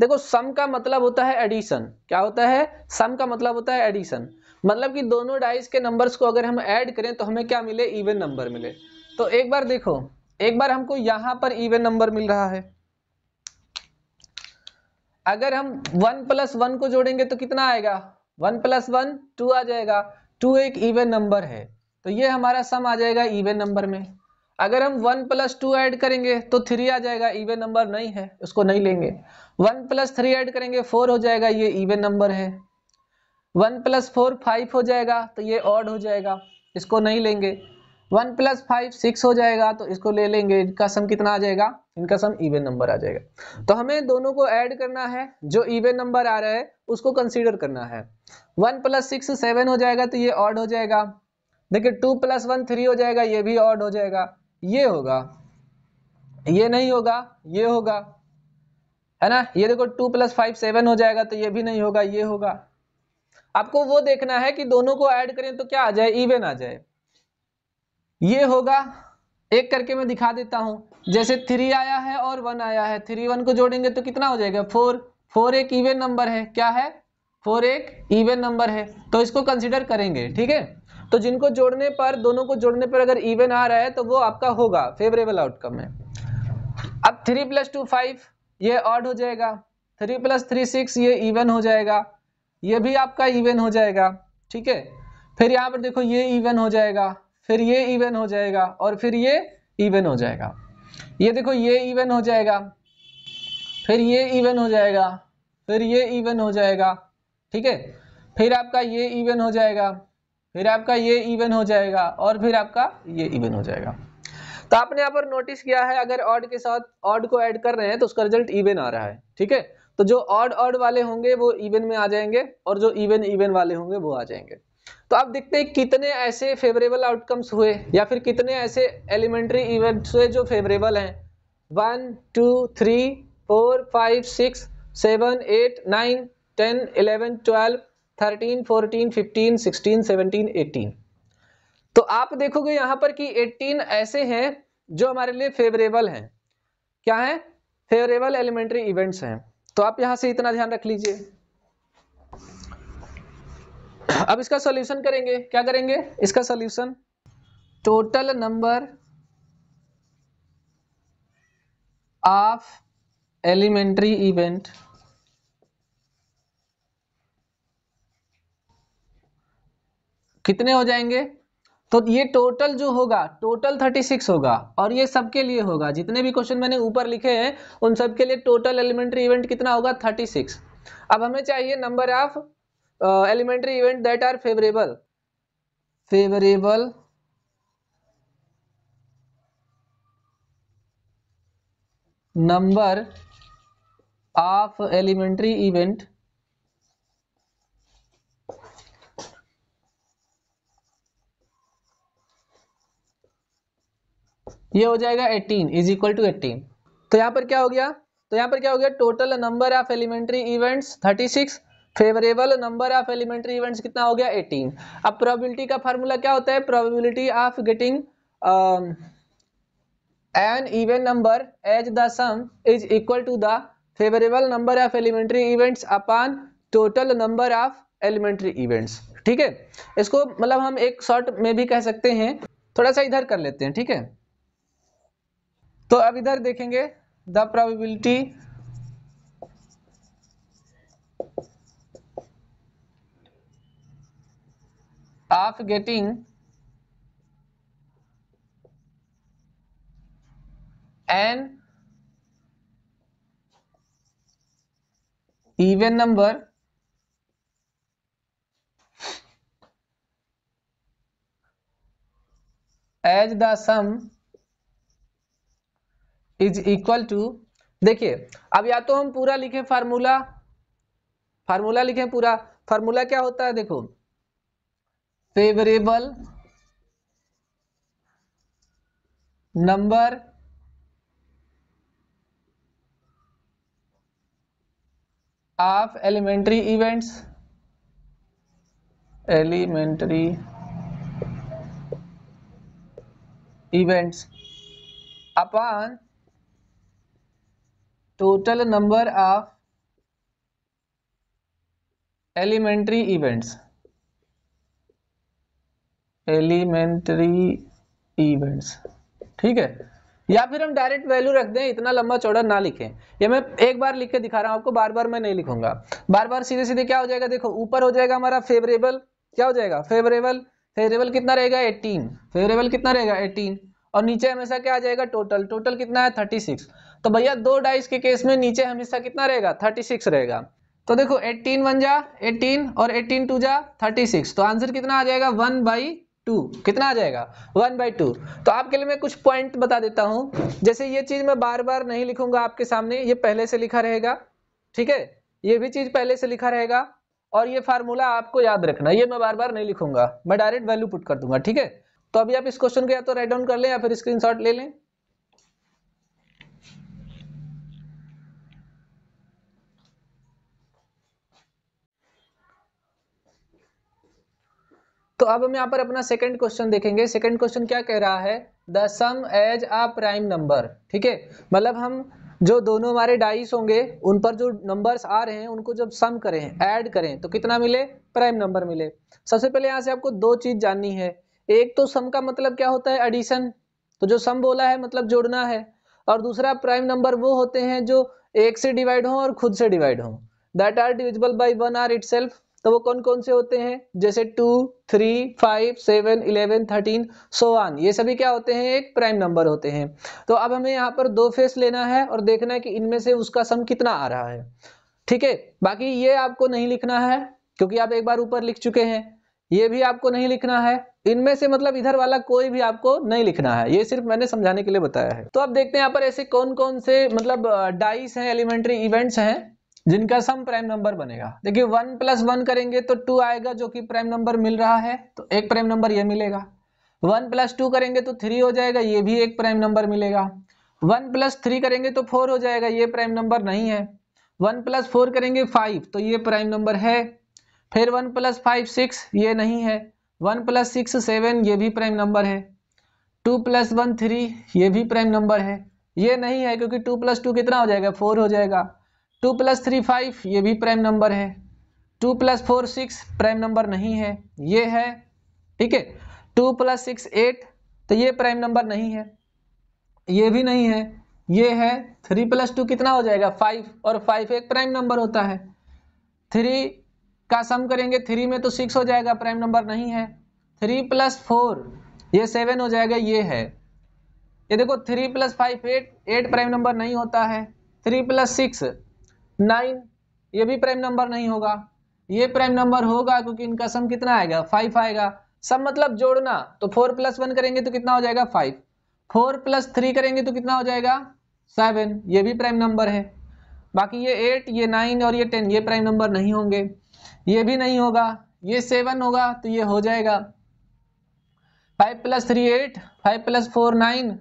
देखो सम का मतलब होता है एडिशन क्या होता है सम का मतलब होता है एडिशन मतलब कि दोनों डाइस के नंबर्स को अगर हम ऐड करें तो हमें क्या मिले इवन नंबर मिले तो एक बार देखो एक बार हमको यहां पर इवन नंबर मिल रहा है अगर हम वन प्लस वन को जोड़ेंगे तो कितना आएगा वन प्लस वन टू आ जाएगा टू एक इवन नंबर है तो ये हमारा सम आ जाएगा इवन नंबर में अगर हम वन प्लस टू एड करेंगे तो थ्री आ जाएगा इवन नंबर नहीं है उसको नहीं लेंगे वन प्लस थ्री एड करेंगे फोर हो जाएगा ये इवन नंबर है वन प्लस फोर फाइव हो जाएगा तो ये ऑड हो जाएगा इसको नहीं लेंगे वन प्लस फाइव सिक्स हो जाएगा तो इसको ले लेंगे इनका सम कितना आ जाएगा इनका सम इवेन नंबर आ जाएगा तो हमें दोनों को ऐड करना है जो इवेन नंबर आ रहा है उसको कंसीडर करना है वन प्लस सिक्स सेवन हो जाएगा तो ये ऑड हो जाएगा देखिए टू प्लस वन थ्री हो जाएगा ये भी ऑड हो जाएगा ये होगा ये नहीं होगा ये होगा है ना ये देखो टू प्लस फाइव सेवन हो जाएगा तो ये भी नहीं होगा ये होगा आपको वो देखना है कि दोनों को ऐड करें तो क्या आ जाए इवेन आ जाए ये होगा एक करके मैं दिखा देता हूं जैसे थ्री आया है और वन आया है थ्री वन को जोड़ेंगे तो कितना हो जाएगा फोर फोर एक इवेन नंबर है क्या है फोर एक इवेन नंबर है तो इसको कंसिडर करेंगे ठीक है तो जिनको जोड़ने पर दोनों को जोड़ने पर अगर इवन आ रहा है तो वो आपका होगा फेवरेबल आउटकम है अब थ्री प्लस टू फाइव ये ऑड हो जाएगा थ्री प्लस थ्री सिक्स ये इवन हो जाएगा ये भी आपका इवन हो जाएगा ठीक है फिर यहाँ पर देखो ये इवन हो जाएगा फिर ये इवन हो जाएगा और फिर ये इवन हो जाएगा ये देखो ये इवन हो जाएगा फिर ये इवन हो जाएगा फिर ये इवन हो जाएगा ठीक है फिर आपका ये इवन हो जाएगा फिर आपका ये इवन हो जाएगा और फिर आपका ये इवन हो जाएगा तो आपने यहाँ पर नोटिस किया है अगर ऑड के साथ ऑड को ऐड कर रहे हैं तो उसका रिजल्ट इवन आ रहा है ठीक है तो जो ऑड ऑड वाले होंगे वो इवन में आ जाएंगे और जो इवन इवन वाले होंगे वो आ जाएंगे तो आप देखते हैं कितने ऐसे फेवरेबल आउटकम्स हुए या फिर कितने ऐसे एलिमेंट्री इवेंट्स हुए जो फेवरेबल हैं one two three four five six seven eight nine ten eleven twelve thirteen fourteen fifteen sixteen seventeen eighteen तो आप देखोगे यहाँ पर कि एटीन ऐसे हैं जो हमारे लिए फेवरेबल हैं क्या है फेवरेबल एलिमेंट्री इवेंट्स हैं तो आप यहाँ से इतना ध्यान रख लीजिए अब इसका सोल्यूशन करेंगे क्या करेंगे इसका solution total number of elementary event कितने हो जाएंगे तो ये टोटल जो होगा टोटल 36 होगा और ये सबके लिए होगा जितने भी क्वेश्चन मैंने ऊपर लिखे हैं उन सबके लिए टोटल एलिमेंट्री इवेंट कितना होगा 36 अब हमें चाहिए number of elementary event that are favourable favourable number of elementary event ये हो जाएगा 18 इज इक्वल टू 18 तो यहां पर क्या हो गया तो यहां पर क्या हो गया total number of elementary events 36 favourable number of elementary events कितना हो गया एटीन अब प्रोबेबिलिटी का फॉर्मूला क्या होता है probability of getting an even number as the sum is equal to the favourable number of elementary events upon total number of elementary events ठीक है इसको मतलब हम एक शॉर्ट में भी कह सकते हैं थोड़ा सा इधर कर लेते हैं ठीक है तो अब इधर देखेंगे the probability of getting an even number as the sum is equal to देखिए अब या तो हम पूरा लिखें फार्मूला फार्मूला लिखें पूरा फार्मूला क्या होता है देखो favourable number of elementary events elementary events upon total number of elementary events elementary events ठीक है या फिर हम डायरेक्ट वैल्यू रख दें इतना लंबा चौड़ा ना लिखें ये मैं एक बार लिख के दिखा रहा हूं आपको बार बार मैं नहीं लिखूंगा बार बार सीधे सीधे क्या हो जाएगा देखो ऊपर हो जाएगा हमारा फेवरेबल क्या हो जाएगा फेवरेबल फेवरेबल कितना रहेगा एटीन फेवरेबल कितना रहेगा एटीन और नीचे हमेशा क्या आ जाएगा टोटल टोटल कितना है थर्टी सिक्स तो भैया दो डाइस के केस में नीचे हमेशा कितना रहेगा थर्टी सिक्स रहेगा तो देखो एट्टीन वन जा एटीन और एटीन टू जा थर्टी सिक्स तो आंसर कितना आ जाएगा वन बाई टू कितना आ जाएगा वन बाई टू तो आपके लिए मैं कुछ पॉइंट बता देता हूं जैसे ये चीज़ मैं बार बार नहीं लिखूंगा आपके सामने ये पहले से लिखा रहेगा ठीक है ये भी चीज़ पहले से लिखा रहेगा और ये फार्मूला आपको याद रखना ये मैं बार बार नहीं लिखूंगा मैं डायरेक्ट वैल्यू पुट कर दूंगा ठीक है तो अभी आप इस क्वेश्चन को या तो राइट डाउन कर लें या फिर स्क्रीनशॉट ले लें तो अब हम यहाँ पर अपना सेकंड क्वेश्चन देखेंगे सेकंड क्वेश्चन क्या कह रहा है the sum as a prime number ठीक है मतलब हम जो दोनों हमारे डाइस होंगे उन पर जो नंबर्स आ रहे हैं उनको जब सम करें ऐड करें तो कितना मिले प्राइम नंबर मिले सबसे पहले यहाँ से आपको दो चीज जाननी है एक तो सम का मतलब क्या होता है एडिशन तो जो सम बोला है मतलब जोड़ना है और दूसरा प्राइम नंबर वो होते हैं जो एक से डिवाइड हो और खुद से डिवाइड हो that are divisible by one or it तो वो कौन कौन से होते हैं जैसे two three five seven eleven thirteen so one ये सभी क्या होते हैं एक प्राइम नंबर होते हैं तो अब हमें यहाँ पर दो फेस लेना है और देखना है कि इनमें से उसका सम कितना आ रहा है ठीक है बाकी ये आपको नहीं लिखना है क्योंकि आप एक बार ऊपर लिख चुके हैं ये भी आपको नहीं लिखना है इनमें से मतलब इधर वाला कोई भी आपको नहीं लिखना है ये सिर्फ मैंने समझाने के लिए बताया है तो अब देखते हैं यहाँ पर ऐसे कौन कौन से मतलब डाइस हैं एलिमेंट्री इवेंट्स हैं जिनका सम प्राइम नंबर बनेगा देखिए वन प्लस वन करेंगे तो टू आएगा जो कि प्राइम नंबर मिल रहा है तो एक प्राइम नंबर ये मिलेगा वन प्लस टू करेंगे तो थ्री हो जाएगा ये भी एक प्राइम नंबर मिलेगा वन प्लस थ्री करेंगे तो फोर हो जाएगा ये प्राइम नंबर नहीं है वन प्लस फोर करेंगे फाइव तो ये प्राइम नंबर है फिर वन प्लस फाइव सिक्स ये नहीं है वन प्लस सिक्स सेवन ये भी प्राइम नंबर है टू प्लस वन थ्री ये भी प्राइम नंबर है ये नहीं है क्योंकि टू प्लस टू कितना हो जाएगा फोर हो जाएगा टू प्लस थ्री फाइव ये भी प्राइम नंबर है two plus four six prime number नहीं है ये है ठीक है टू प्लस सिक्स एट तो ये प्राइम नंबर नहीं है ये भी नहीं है ये है थ्री प्लस टू कितना हो जाएगा फाइव और फाइव एक प्राइम नंबर होता है थ्री का सम करेंगे थ्री में तो सिक्स हो जाएगा प्राइम नंबर नहीं है थ्री प्लस फोर ये सेवन हो जाएगा ये है ये देखो three plus five eight eight prime number नहीं होता है थ्री प्लस सिक्स नाइन ये भी प्राइम नंबर नहीं होगा ये प्राइम नंबर होगा क्योंकि इनका सम कितना आएगा फाइव आएगा सब मतलब जोड़ना तो फोर प्लस वन करेंगे तो कितना हो जाएगा फाइव फोर प्लस थ्री करेंगे तो कितना हो जाएगा सेवन ये भी प्राइम नंबर है बाकी ये एट ये नाइन और ये टेन ये प्राइम नंबर नहीं होंगे ये भी नहीं होगा ये सेवन होगा तो ये हो जाएगा five plus three eight five plus four nine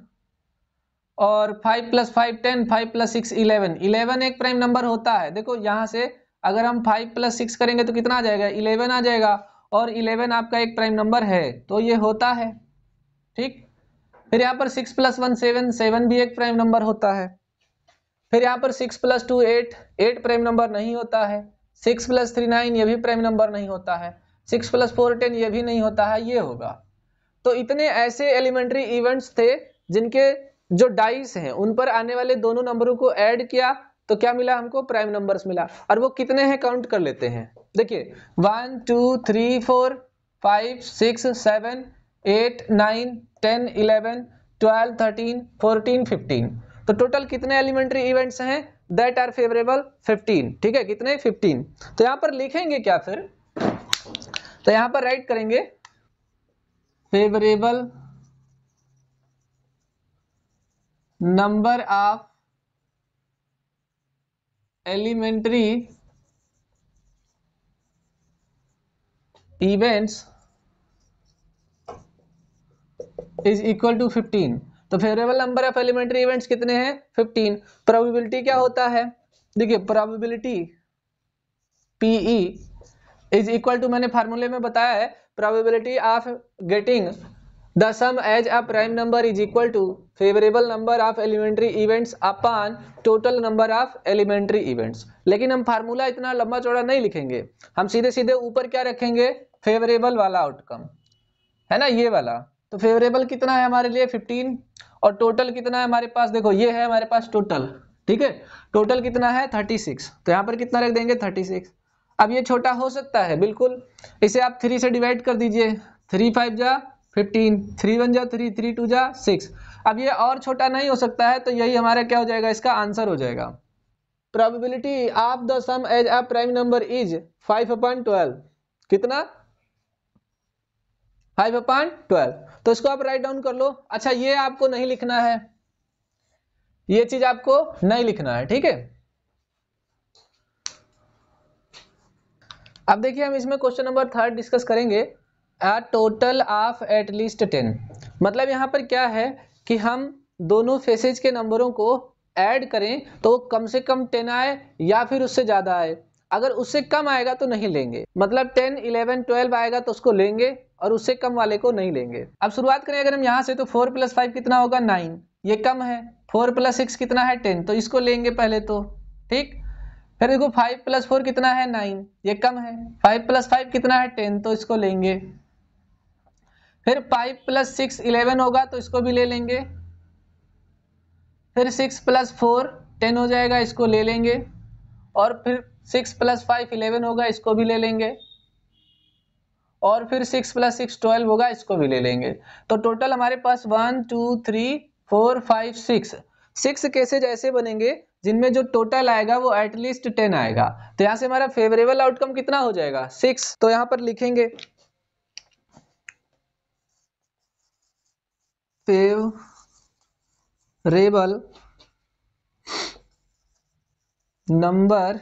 और five plus five ten five plus six eleven eleven एक प्राइम नंबर होता है देखो यहाँ से अगर हम फाइव प्लस सिक्स करेंगे तो कितना आ जाएगा इलेवन आ जाएगा और इलेवन आपका एक प्राइम नंबर है तो ये होता है ठीक फिर यहाँ पर six plus one seven seven भी एक प्राइम नंबर होता है फिर यहाँ पर six plus two eight eight prime number नहीं होता है सिक्स प्लस थ्री नाइन ये भी प्राइम नंबर नहीं होता है सिक्स प्लस फोर टेन ये भी नहीं होता है ये होगा तो इतने ऐसे एलिमेंट्री इवेंट्स थे जिनके जो डाइस हैं उन पर आने वाले दोनों नंबरों को ऐड किया तो क्या मिला हमको प्राइम नंबर्स मिला और वो कितने हैं काउंट कर लेते हैं देखिए one two three four five six seven eight nine ten eleven twelve thirteen fourteen fifteen तो टोटल कितने एलिमेंट्री इवेंट्स हैं दैट आर फेवरेबल फिफ्टीन ठीक है कितने फिफ्टीन तो यहां पर लिखेंगे क्या फिर तो यहां पर राइट करेंगे favourable number of elementary events is equal to 15 तो favourable number of elementary events कितने हैं 15 प्रोबेबिलिटी क्या होता है देखिए probability P E is equal to मैंने फार्मूले में बताया है probability of getting the sum as a prime number is equal to favourable number of elementary events upon total number of elementary events लेकिन हम फार्मूला इतना लंबा चौड़ा नहीं लिखेंगे हम सीधे सीधे ऊपर क्या रखेंगे फेवरेबल वाला आउटकम है ना ये वाला तो फेवरेबल कितना है हमारे लिए 15 और टोटल कितना है हमारे पास देखो ये है हमारे पास टोटल ठीक है टोटल कितना है 36 तो यहाँ पर कितना रख देंगे 36 अब ये छोटा हो सकता है बिल्कुल इसे आप थ्री से डिवाइड कर दीजिए थ्री फाइव जा फिफ्टीन थ्री वन जा थ्री थ्री टू जा सिक्स अब ये और छोटा नहीं हो सकता है तो यही हमारा क्या हो जाएगा इसका आंसर हो जाएगा probability of the sum as a prime number is five upon twelve कितना फाइव अपॉइंट ट्वेल्व तो इसको आप राइट डाउन कर लो अच्छा ये आपको नहीं लिखना है ये चीज आपको नहीं लिखना है ठीक है अब देखिए हम इसमें क्वेश्चन नंबर थर्ड डिस्कस करेंगे a total of at least ten मतलब यहाँ पर क्या है कि हम दोनों फेसेज के नंबरों को ऐड करें तो कम से कम टेन आए या फिर उससे ज़्यादा आए अगर उससे कम आएगा तो नहीं लेंगे मतलब टेन इलेवन ट्वेल्व आएगा तो उसको लेंगे और उससे कम वाले को नहीं लेंगे अब शुरुआत करें अगर हम यहाँ से तो फोर प्लस फाइव कितना होगा नाइन ये कम है फोर प्लस सिक्स कितना है टेन तो इसको लेंगे पहले तो ठीक फिर देखो फाइव प्लस फोर कितना है नाइन ये कम है फाइव प्लस फाइव कितना है टेन तो इसको लेंगे फिर फाइव प्लस सिक्स इलेवन होगा तो इसको भी ले लेंगे फिर सिक्स प्लस फोर टेन हो जाएगा इसको ले लेंगे और फिर सिक्स प्लस फाइव इलेवन होगा इसको भी ले लेंगे और फिर सिक्स प्लस सिक्स ट्वेल्व होगा इसको भी ले लेंगे तो टोटल हमारे पास one two three four five six six cases ऐसे बनेंगे जिनमें जो टोटल आएगा वो एटलीस्ट टेन आएगा तो यहाँ से हमारा फेवरेबल आउटकम कितना हो जाएगा सिक्स तो यहाँ पर लिखेंगे favourable number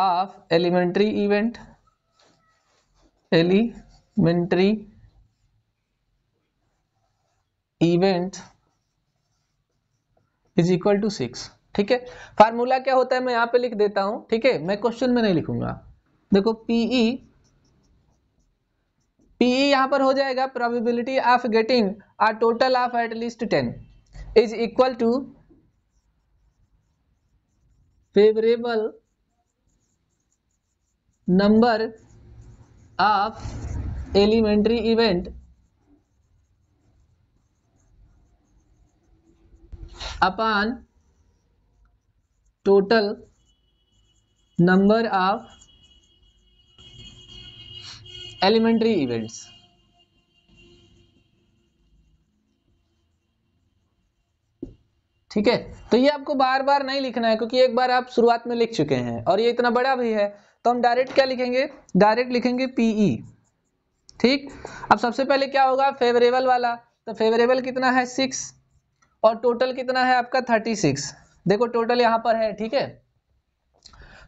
of elementary event elementary event is equal to six ठीक है फार्मूला क्या होता है मैं यहां पे लिख देता हूं ठीक है मैं क्वेश्चन में नहीं लिखूंगा देखो पीई पीई e यहाँ पर हो जाएगा probability of getting a total of at least ten is equal to favourable number of elementary event upon total number of elementary events ठीक है तो ये आपको बार बार नहीं लिखना है क्योंकि एक बार आप शुरुआत में लिख चुके हैं और ये इतना बड़ा भी है तो हम डायरेक्ट क्या लिखेंगे डायरेक्ट लिखेंगे पीई e. ठीक अब सबसे पहले क्या होगा फेवरेबल वाला तो फेवरेबल कितना है सिक्स और टोटल कितना है आपका थर्टी सिक्स देखो टोटल यहाँ पर है ठीक है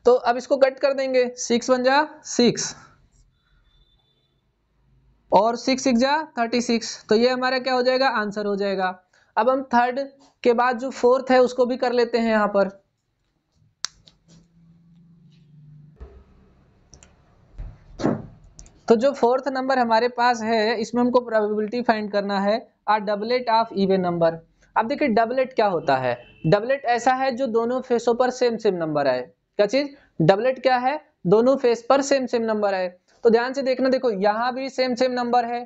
तो अब इसको कट कर देंगे सिक्स बन जा सिक्स और सिक्स सिक्स जा थर्टी सिक्स तो ये हमारा क्या हो जाएगा आंसर हो जाएगा अब हम थर्ड के बाद जो फोर्थ है उसको भी कर लेते हैं यहाँ पर तो जो फोर्थ नंबर हमारे पास है इसमें हमको प्रोबेबिलिटी फाइंड करना है a doublet of even number अब देखिए डबलेट क्या होता है डबलेट ऐसा है जो दोनों फेसों पर सेम सेम नंबर आए क्या चीज डबलेट क्या है दोनों फेस पर सेम सेम नंबर आए तो ध्यान से देखना देखो यहाँ भी सेम सेम नंबर है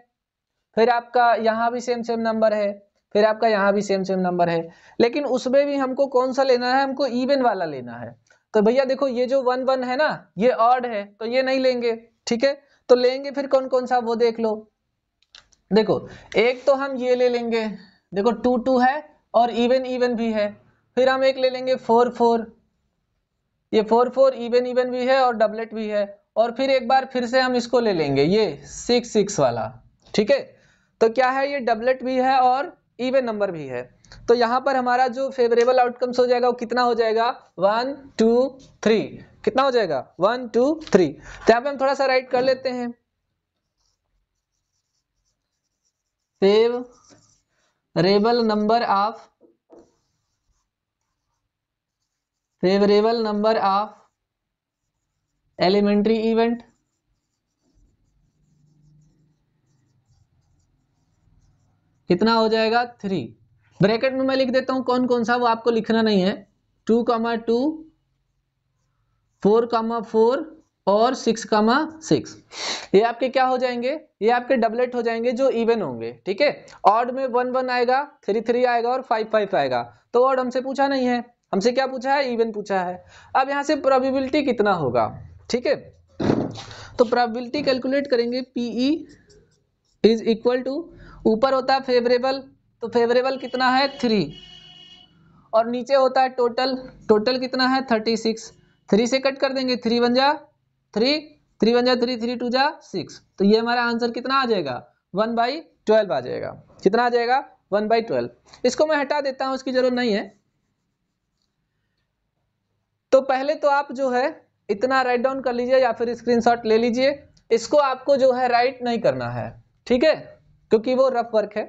फिर आपका यहाँ भी सेम सेम नंबर है फिर आपका यहाँ भी सेम सेम नंबर है लेकिन उसमें भी हमको कौन सा लेना है हमको इवन वाला लेना है तो भैया देखो ये जो वन वन है ना ये ऑड है तो ये नहीं लेंगे ठीक है तो लेंगे फिर कौन कौन सा वो देख लो देखो एक तो हम ये ले लेंगे देखो टू टू है और इवन इवन भी है फिर हम एक ले लेंगे फोर फोर ये फोर फोर इवन इवन भी है और डबलेट भी है और फिर एक बार फिर से हम इसको ले लेंगे ये सिक्स सिक्स वाला ठीक है तो क्या है ये डबलेट भी है और इवन नंबर भी है तो यहाँ पर हमारा जो फेवरेबल आउटकम्स हो जाएगा वो कितना हो जाएगा वन टू थ्री कितना हो जाएगा वन टू थ्री तो यहाँ पे हम थोड़ा सा राइट कर लेते हैं favourable number of favourable number of elementary event कितना हो जाएगा थ्री ब्रैकेट में मैं लिख देता हूं कौन कौन सा वो आपको लिखना नहीं है two comma two four comma four और सिक्स कामा सिक्स ये आपके क्या हो जाएंगे ये आपके डबलेट हो जाएंगे जो इवन होंगे ठीक है ऑड में वन वन आएगा थ्री थ्री आएगा और फाइव फाइव आएगा तो ऑड हमसे पूछा नहीं है हमसे क्या पूछा है इवन पूछा है अब यहां से प्रोबेबिलिटी कितना होगा ठीक है तो प्रॉबिलिटी कैलकुलेट करेंगे पीई इज इक्वल टू ऊपर होता है फेवरेबल तो फेवरेबल कितना है थ्री और नीचे होता है टोटल टोटल कितना है थर्टी सिक्स थ्री से कट कर देंगे थ्री वन जा थ्री थ्री वन जा थ्री थ्री टू जा सिक्स तो ये हमारा आंसर कितना आ जाएगा वन बाई ट्वेल्व आ जाएगा कितना आ जाएगा वन बाई ट्वेल्व इसको मैं हटा देता हूं उसकी जरूरत नहीं है तो पहले तो आप जो है इतना राइट डाउन कर लीजिए या फिर स्क्रीनशॉट ले लीजिए इसको आपको जो है राइट नहीं करना है ठीक है क्योंकि वो रफ वर्क है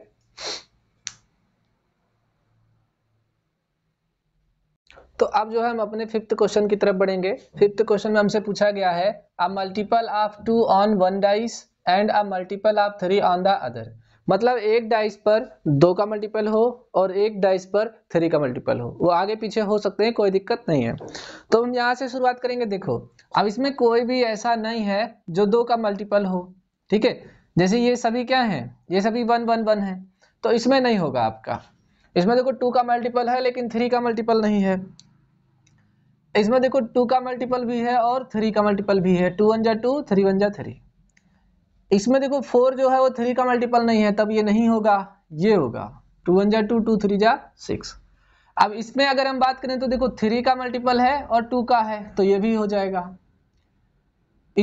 तो अब जो है हम अपने फिफ्थ क्वेश्चन की तरफ बढ़ेंगे फिफ्थ क्वेश्चन में हमसे पूछा गया है a multiple of two on one dice and a multiple of three on the other मतलब एक डाइस पर दो का मल्टीपल हो और एक डाइस पर थ्री का मल्टीपल हो वो आगे पीछे हो सकते हैं कोई दिक्कत नहीं है तो हम यहाँ से शुरुआत करेंगे देखो अब इसमें कोई भी ऐसा नहीं है जो दो का मल्टीपल हो ठीक है जैसे ये सभी क्या है ये सभी वन वन वन है तो इसमें नहीं होगा आपका इसमें देखो टू का मल्टीपल है लेकिन थ्री का मल्टीपल नहीं है इसमें देखो टू का मल्टीपल भी है और थ्री का मल्टीपल भी है टू वन जा टू थ्री वन जा थ्री इसमें देखो फोर जो है वो थ्री का मल्टीपल नहीं है तब ये नहीं होगा ये होगा टू वन जा टू टू थ्री जा सिक्स अब इसमें अगर हम बात करें तो देखो थ्री का मल्टीपल है और टू का है तो ये भी हो जाएगा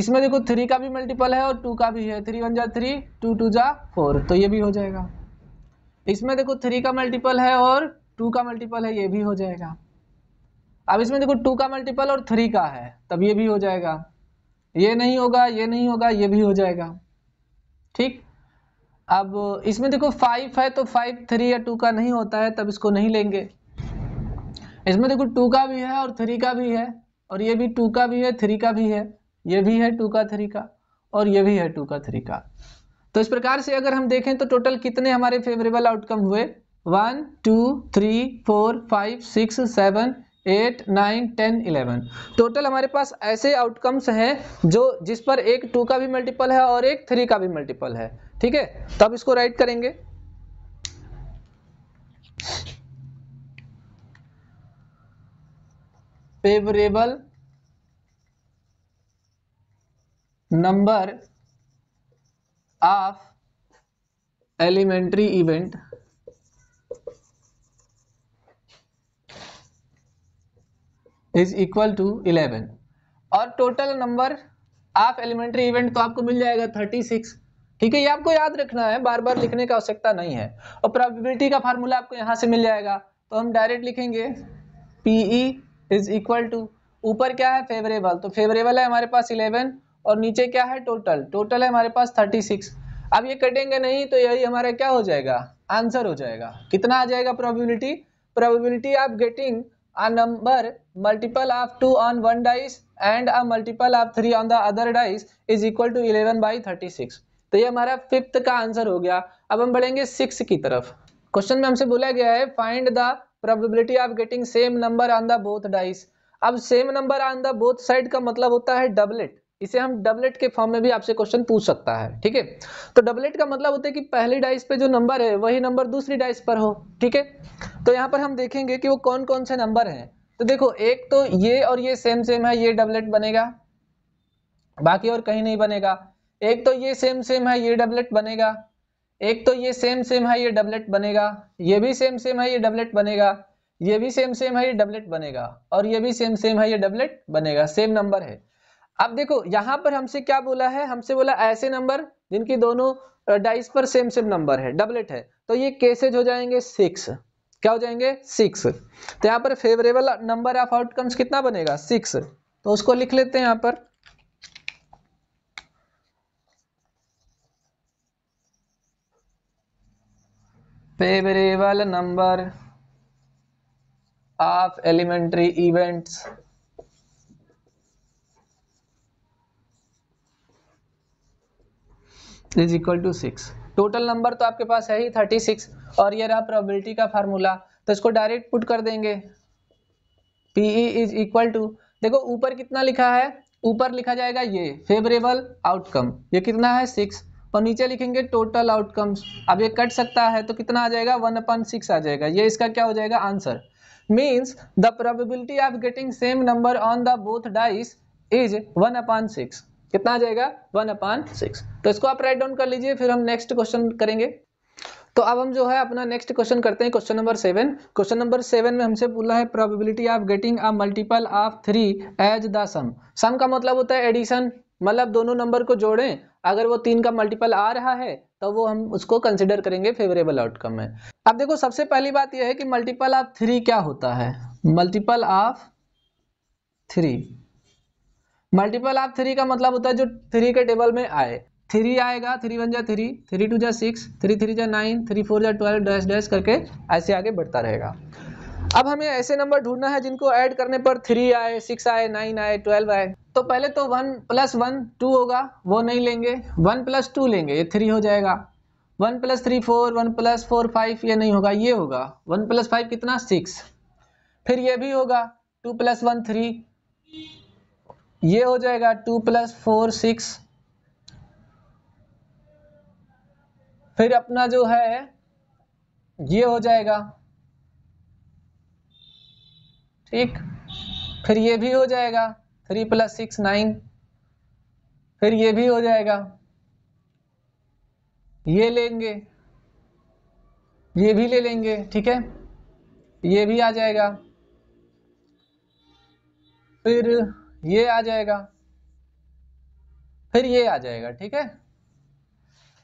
इसमें देखो थ्री का भी मल्टीपल है और टू का भी है थ्री वन जा थ्री टू टू जा फोर तो ये भी हो जाएगा इसमें देखो थ्री का मल्टीपल है और टू का मल्टीपल है ये भी हो जाएगा अब इसमें देखो टू का मल्टीपल और थ्री का है तब ये भी हो जाएगा ये नहीं होगा ये नहीं होगा ये भी हो जाएगा ठीक अब इसमें देखो फाइव है तो फाइव थ्री या टू का नहीं होता है तब इसको नहीं लेंगे इसमें देखो टू का भी है और थ्री का भी है और ये भी टू का भी है थ्री का भी है ये भी है टू का थ्री का और ये भी है टू का थ्री का तो इस प्रकार से अगर हम देखें तो टोटल कितने हमारे फेवरेबल आउटकम हुए one two three four five six seven eight nine ten eleven total हमारे पास ऐसे आउटकम्स हैं जो जिस पर एक टू का भी मल्टीपल है और एक थ्री का भी मल्टीपल है ठीक है तब इसको राइट करेंगे favourable number of elementary event is equal to eleven और total number of elementary event तो आपको मिल जाएगा थर्टी सिक्स ठीक है ये आपको याद रखना है बार बार लिखने का आवश्यकता नहीं है और प्रोबेबिलिटी का फार्मूला आपको यहाँ से मिल जाएगा तो हम डायरेक्ट लिखेंगे पीई इज इक्वल टू ऊपर क्या है फेवरेबल तो फेवरेबल है हमारे पास इलेवन और नीचे क्या है टोटल टोटल है हमारे पास थर्टी सिक्स अब ये कटेंगे नहीं तो यही हमारा क्या हो जाएगा आंसर हो जाएगा कितना आ जाएगा probability probability of getting number multiple of two on on one dice and a multiple of 3 on the other dice is equal to 11 by 36 तो ये हमारा फिफ्थ का आंसर हो गया अब हम बढ़ेंगे सिक्स की तरफ क्वेश्चन में हमसे बोला गया है find the probability of getting same number on the both dice अब same number on the both side का मतलब होता है डबलेट इसे हम डबलेट के फॉर्म में भी आपसे क्वेश्चन पूछ सकता है ठीक है तो डबलेट का मतलब होता है कि पहली डाइस पे जो नंबर है वही नंबर दूसरी डाइस पर हो ठीक है तो यहाँ पर हम देखेंगे कि वो कौन कौन से नंबर हैं तो देखो एक तो ये और ये सेम सेम है ये डबलेट बनेगा बाकी और कहीं नहीं बनेगा एक तो ये सेम सेम है ये डबलेट बनेगा एक तो ये सेम सेम है ये डबलेट बनेगा ये भी सेम सेम है ये डबलेट बनेगा ये भी सेम सेम है ये डबलेट बनेगा और ये भी सेम सेम है ये डबलेट बनेगा सेम नंबर है अब देखो यहां पर हमसे क्या बोला है हमसे बोला ऐसे नंबर जिनकी दोनों डाइस पर सेम सेम नंबर है डबलेट है तो ये केसेज हो जाएंगे सिक्स क्या हो जाएंगे सिक्स तो यहां पर फेवरेबल नंबर ऑफ आउटकम्स कितना बनेगा सिक्स तो उसको लिख लेते हैं यहां पर favourable number of elementary events is equal to six total number तो आपके पास है ही थर्टी सिक्स और ये रहा प्रोबेबिलिटी का फार्मूला तो इसको डायरेक्ट पुट कर देंगे पीई इज इक्वल टू देखो ऊपर कितना लिखा है ऊपर लिखा जाएगा ये फेवरेबल आउटकम ये कितना है सिक्स और नीचे लिखेंगे टोटल आउटकम्स अब ये कट सकता है तो कितना आ जाएगा वन अपन सिक्स आ जाएगा ये इसका क्या हो जाएगा answer means the probability of getting same number on the both dice is one upon six कितना आ जाएगा वन अपान सिक्स तो इसको आप राइट डाउन कर लीजिए फिर हम नेक्स्ट क्वेश्चन करेंगे तो अब हम जो है अपना नेक्स्ट क्वेश्चन करते हैं question number seven question number seven में हमसे बोला है probability of getting a multiple of three as the sum sum का मतलब होता है एडिशन मतलब दोनों नंबर को जोड़ें अगर वो तीन का मल्टीपल आ रहा है तो वो हम उसको कंसिडर करेंगे फेवरेबल आउटकम में अब देखो सबसे पहली बात यह है कि मल्टीपल ऑफ थ्री क्या होता है मल्टीपल ऑफ थ्री मल्टीपल आप थ्री का मतलब होता है जो थ्री के टेबल में आए थ्री आएगा थ्री वन जा थ्री थ्री टू जा सिक्स थ्री थ्री जा नाइन थ्री फोर जा ट्वेल्व डैश डैश करके ऐसे आगे बढ़ता रहेगा अब हमें ऐसे नंबर ढूंढना है जिनको ऐड करने पर थ्री आए सिक्स आए नाइन आए ट्वेल्व आए तो पहले तो वन प्लस वन टू होगा वो नहीं लेंगे वन प्लस टू लेंगे ये थ्री हो जाएगा one plus three four one plus four five ये नहीं होगा ये होगा वन प्लस फाइव कितना सिक्स फिर ये भी होगा टू प्लस वन थ्री ये हो जाएगा टू प्लस फोर सिक्स फिर अपना जो है ये हो जाएगा ठीक फिर ये भी हो जाएगा थ्री प्लस सिक्स नाइन फिर ये भी हो जाएगा ये लेंगे ये भी ले लेंगे ठीक है ये भी आ जाएगा फिर ये आ जाएगा फिर ये आ जाएगा ठीक है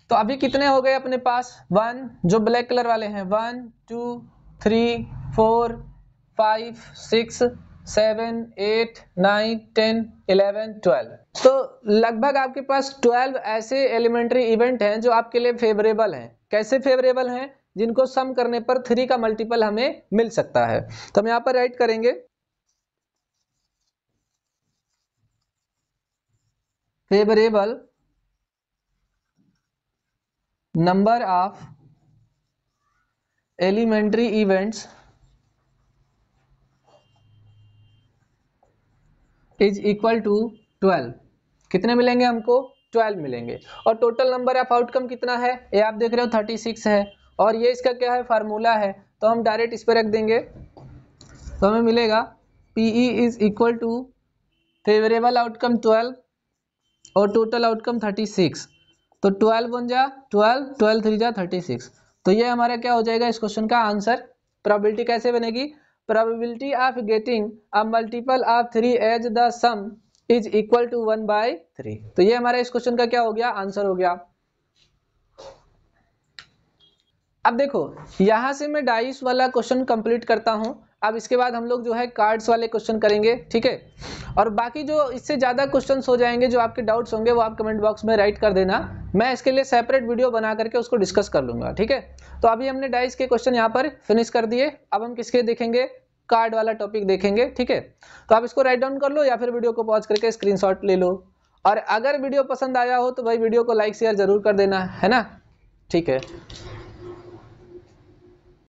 तो अभी कितने हो गए अपने पास वन जो ब्लैक कलर वाले हैं one two three four five six seven eight nine ten eleven twelve तो लगभग आपके पास ट्वेल्व ऐसे एलिमेंट्री इवेंट हैं जो आपके लिए फेवरेबल हैं कैसे फेवरेबल हैं जिनको सम करने पर थ्री का मल्टीपल हमें मिल सकता है तो हम यहाँ पर राइट करेंगे favourable number of elementary events is equal to twelve कितने मिलेंगे हमको ट्वेल्व मिलेंगे और टोटल नंबर ऑफ आउटकम कितना है ये आप देख रहे हो थर्टी सिक्स है और ये इसका क्या है फार्मूला है तो हम डायरेक्ट इस पर रख देंगे तो हमें मिलेगा P E is equal to favourable outcome twelve और टोटल आउटकम थर्टी सिक्स तो ट्वेल्व वन जा ट्वेल्व ट्वेल्व थ्री जा थर्टी सिक्स तो ये हमारा क्या हो जाएगा इस क्वेश्चन का आंसर प्रॉबिलिटी कैसे बनेगी probability of getting a multiple of three as the sum is equal to one by three तो ये हमारा इस क्वेश्चन का क्या हो गया आंसर हो गया अब देखो यहां से मैं डाइस वाला क्वेश्चन कंप्लीट करता हूं अब इसके बाद हम लोग जो है कार्ड्स वाले क्वेश्चन करेंगे ठीक है और बाकी जो इससे ज़्यादा क्वेश्चन हो जाएंगे जो आपके डाउट्स होंगे वो आप कमेंट बॉक्स में राइट कर देना मैं इसके लिए सेपरेट वीडियो बना करके उसको डिस्कस कर लूँगा ठीक है तो अभी हमने डाइस के क्वेश्चन यहाँ पर फिनिश कर दिए अब हम किसके देखेंगे कार्ड वाला टॉपिक देखेंगे ठीक है तो आप इसको राइट डाउन कर लो या फिर वीडियो को पॉज करके स्क्रीन ले लो और अगर वीडियो पसंद आया हो तो भाई वीडियो को लाइक शेयर जरूर कर देना है ना ठीक है